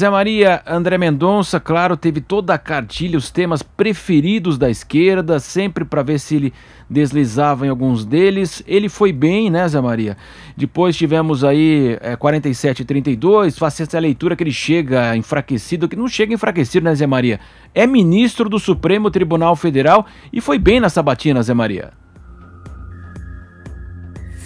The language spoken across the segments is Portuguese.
Zé Maria André Mendonça, claro, teve toda a cartilha, os temas preferidos da esquerda, sempre para ver se ele deslizava em alguns deles. Ele foi bem, né, Zé Maria? Depois tivemos aí é, 47 e 32, faça essa leitura que ele chega enfraquecido, que não chega enfraquecido, né, Zé Maria? É ministro do Supremo Tribunal Federal e foi bem na sabatina, Zé Maria.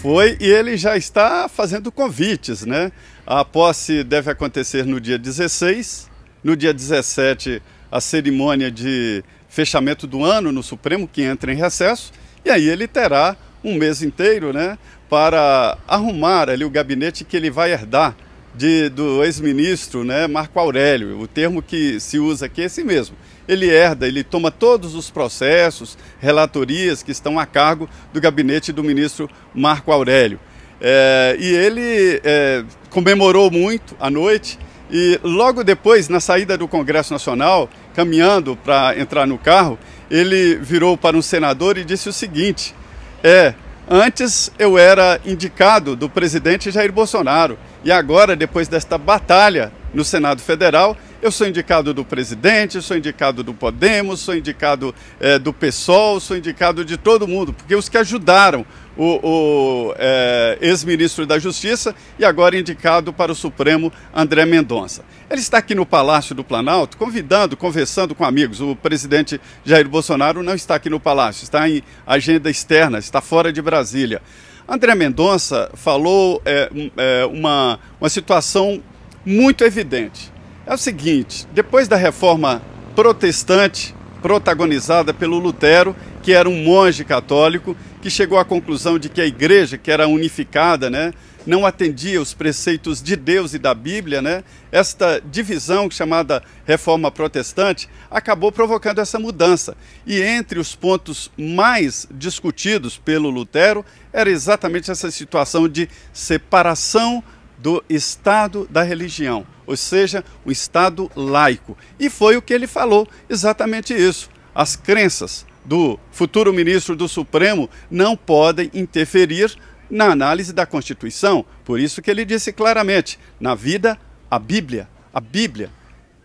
Foi e ele já está fazendo convites, né? A posse deve acontecer no dia 16, no dia 17 a cerimônia de fechamento do ano no Supremo que entra em recesso e aí ele terá um mês inteiro, né, para arrumar ali o gabinete que ele vai herdar de, do ex-ministro né, Marco Aurélio. O termo que se usa aqui é esse mesmo. Ele herda, ele toma todos os processos, relatorias que estão a cargo do gabinete do ministro Marco Aurélio. É, e ele é, comemorou muito à noite e logo depois, na saída do Congresso Nacional, caminhando para entrar no carro, ele virou para um senador e disse o seguinte: é, Antes eu era indicado do presidente Jair Bolsonaro e agora, depois desta batalha no Senado Federal, eu sou indicado do presidente, sou indicado do Podemos, sou indicado é, do PSOL, sou indicado de todo mundo, porque os que ajudaram o, o é, ex-ministro da Justiça e agora indicado para o Supremo, André Mendonça. Ele está aqui no Palácio do Planalto, convidando, conversando com amigos. O presidente Jair Bolsonaro não está aqui no Palácio, está em agenda externa, está fora de Brasília. André Mendonça falou é, uma, uma situação muito evidente é o seguinte: depois da reforma protestante protagonizada pelo Lutero, que era um monge católico, que chegou à conclusão de que a igreja, que era unificada, né, não atendia os preceitos de Deus e da Bíblia, né? Esta divisão chamada Reforma Protestante acabou provocando essa mudança. E entre os pontos mais discutidos pelo Lutero era exatamente essa situação de separação do estado da religião, ou seja, o estado laico. E foi o que ele falou, exatamente isso. As crenças do futuro ministro do Supremo não podem interferir na análise da Constituição. Por isso que ele disse claramente: na vida, a Bíblia, a Bíblia.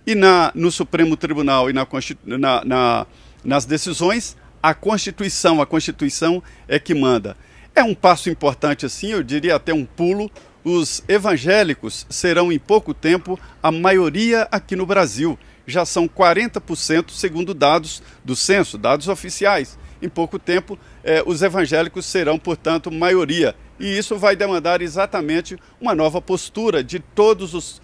E na, no Supremo Tribunal e na, na, na, nas decisões, a Constituição, a Constituição é que manda. É um passo importante, assim, eu diria até um pulo os evangélicos serão em pouco tempo a maioria aqui no Brasil. Já são 40%, segundo dados do censo, dados oficiais. Em pouco tempo, eh, os evangélicos serão, portanto, maioria. E isso vai demandar exatamente uma nova postura de todas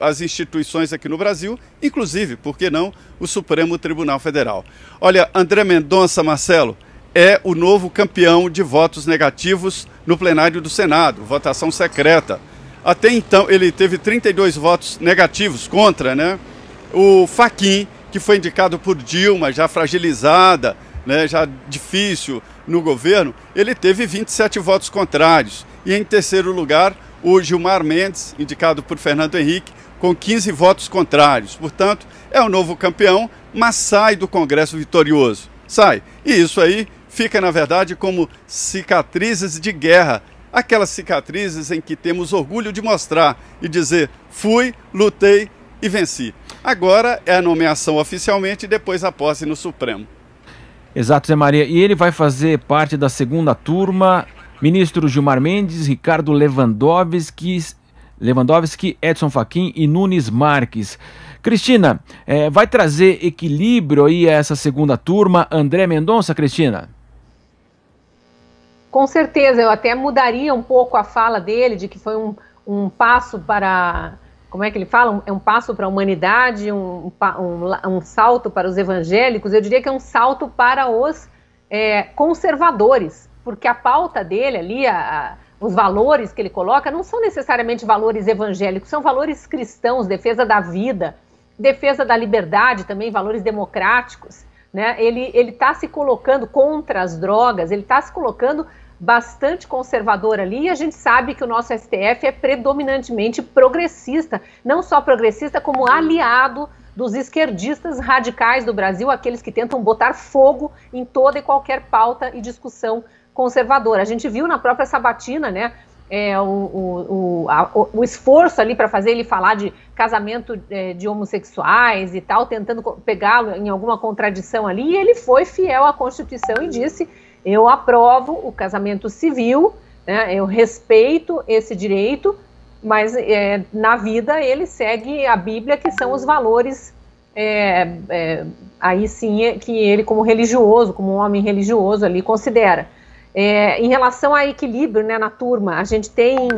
as instituições aqui no Brasil, inclusive, por que não, o Supremo Tribunal Federal. Olha, André Mendonça Marcelo é o novo campeão de votos negativos no plenário do Senado, votação secreta. Até então, ele teve 32 votos negativos contra, né? O Faquin, que foi indicado por Dilma, já fragilizada, né, já difícil no governo, ele teve 27 votos contrários. E em terceiro lugar, o Gilmar Mendes, indicado por Fernando Henrique, com 15 votos contrários. Portanto, é o novo campeão, mas sai do Congresso vitorioso. Sai. E isso aí fica na verdade como cicatrizes de guerra, aquelas cicatrizes em que temos orgulho de mostrar e dizer: fui, lutei e venci. Agora é a nomeação oficialmente e depois a posse no Supremo. Exato, Zé Maria. E ele vai fazer parte da segunda turma. Ministro Gilmar Mendes, Ricardo Lewandowski, Lewandowski Edson Fachin e Nunes Marques. Cristina, é, vai trazer equilíbrio aí a essa segunda turma. André Mendonça, Cristina? Com certeza, eu até mudaria um pouco a fala dele de que foi um, um passo para. Como é que ele fala? É um, passo para a humanidade, um, um, um, salto para os evangélicos. Eu diria que é um salto para os é, conservadores, porque a pauta dele ali, a, a, os valores que ele coloca, não são necessariamente valores evangélicos, são valores cristãos, defesa da vida, defesa da liberdade também, valores democráticos né? Ele ele está se colocando contra as drogas, ele está se colocando bastante conservador ali, e a gente sabe que o nosso STF é predominantemente progressista, não só progressista, como aliado dos esquerdistas radicais do Brasil, aqueles que tentam botar fogo em toda e qualquer pauta e discussão conservadora. A gente viu na própria sabatina, né, é, o, o, o, a, o, esforço ali para fazer ele falar de casamento é, de homossexuais e tal, tentando pegá-lo em alguma contradição ali, e ele foi fiel à Constituição e disse: Eu aprovo o casamento civil, né, eu respeito esse direito, mas é, na vida ele segue a Bíblia, que são os valores. É, é, aí sim, é, que ele, como religioso, como um homem religioso ali, considera. É, em relação a equilíbrio né, na turma, a gente tem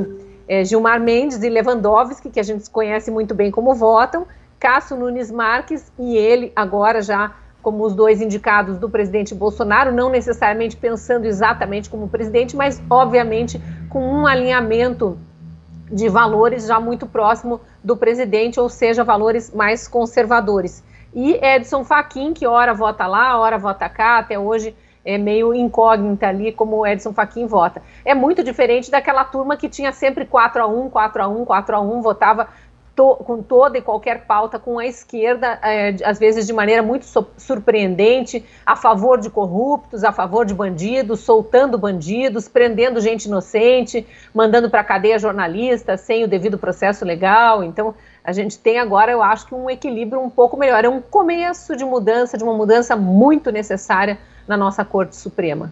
é, Gilmar Mendes e Lewandowski, que a gente conhece muito bem como votam, Cássio Nunes Marques e ele, agora já como os dois indicados do presidente Bolsonaro, não necessariamente pensando exatamente como presidente, mas obviamente com um alinhamento de valores já muito próximo do presidente, ou seja, valores mais conservadores. E Edson Fachin, que ora vota lá, ora vota cá, até hoje é meio incógnita ali, como o Edson Fachin vota. É muito diferente daquela turma que tinha sempre 4 a 1 4 a 1 4 a 1 votava to, com toda e qualquer pauta com a esquerda, é, às vezes de maneira muito so, surpreendente, a favor de corruptos, a favor de bandidos, soltando bandidos, prendendo gente inocente, mandando para cadeia jornalistas sem o devido processo legal. Então, a gente tem agora, eu acho que um equilíbrio um pouco melhor. É um começo de mudança, de uma mudança muito necessária na nossa Corte Suprema.